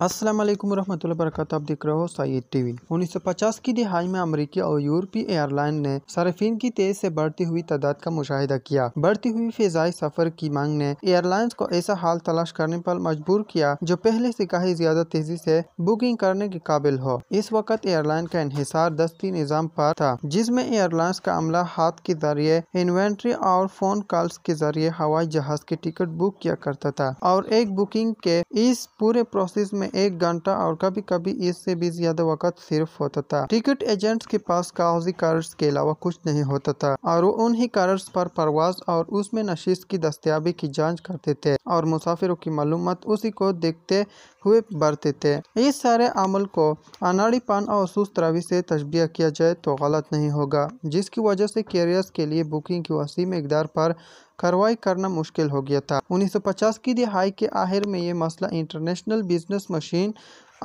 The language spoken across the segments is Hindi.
असलम वरहमल वर्क आप देख रहे हो सईद टीवी 1950 की दिहाई में अमेरिकी और यूरोपीय एयरलाइन ने सार्फिन की तेज से बढ़ती हुई तादाद का मुशाहिदा किया बढ़ती हुई फिजाई सफर की मांग ने एयरलाइंस को ऐसा हाल तलाश करने पर मजबूर किया जो पहले से कहीं ज्यादा तेजी से बुकिंग करने के काबिल हो इस वक्त एयरलाइन का इहिसार दस्ती निज़ाम पर था जिसमे एयरलाइंस का अमला हाथ के जरिए इन्वेंट्री और फोन कॉल्स के जरिए हवाई जहाज के टिकट बुक किया करता था और एक बुकिंग के इस पूरे प्रोसेस में में एक घंटा और कभी कभी इससे भी ज्यादा वक्त सिर्फ होता था टिकट एजेंट्स के पास कागजी कार्ड के अलावा कुछ नहीं होता था और वो उन्ही कार्ड पर परवाज और उसमें नशीस की दस्तियाबी की जाँच करते थे और मुसाफिरों की मालूम उसी को देखते हुए बरते थे इस सारे अमल को अनाड़ी पान और सुस्त रवि से तजबिया किया जाए तो गलत नहीं होगा जिसकी वजह से कैरियर्स के लिए बुकिंग की वसी मकदार पर कार्रवाई करना मुश्किल हो गया था 1950 की दिहाई के आखिर में ये मसला international business machine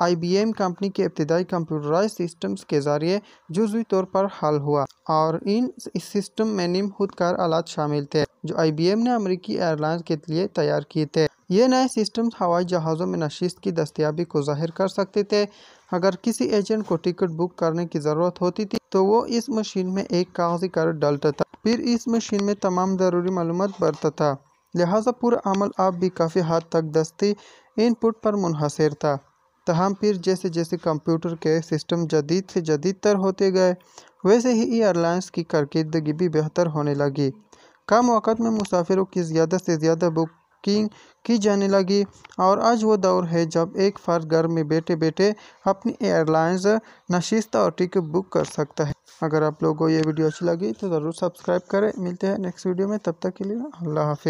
IBM company के इब्तदाई कंप्यूटराइज सिस्टम्स के ज़रिए जुजवी तौर पर हल हुआ और इन इस सिस्टम में निम्न खुदकार आलात शामिल थे जो आईबीएम ने अमरीकी एयरलाइंस के लिए तैयार किए थे ये नए सिस्टम हवाई जहाज़ों में नशिस्त की दस्तियाबी को जाहिर कर सकते थे अगर किसी एजेंट को टिकट बुक करने की ज़रूरत होती थी तो वो इस मशीन में एक कागजी कार्ड डालता था पीर इस मशीन में तमाम ज़रूरी मालूम बरता था लिहाजा पूरा अमल आप भी काफ़ी हद तक दस्ती इनपुट पर मुनहसर था तहम फिर जैसे जैसे कंप्यूटर के सिस्टम जदीद से जदीद तर होते गए वैसे ही एयरलाइंस की कारकर्दगी भी बेहतर होने लगी कम वक़्त में मुसाफिरों की ज़्यादा से ज़्यादा बुक की की जाने लगी और आज वो दौर है जब एक फर्ज घर में बैठे बैठे अपनी एयरलाइंस नशिस्त और टिकट बुक कर सकता है अगर आप लोगों को ये वीडियो अच्छी लगी तो ज़रूर सब्सक्राइब करें मिलते हैं नेक्स्ट वीडियो में तब तक के लिए अल्लाह हाफि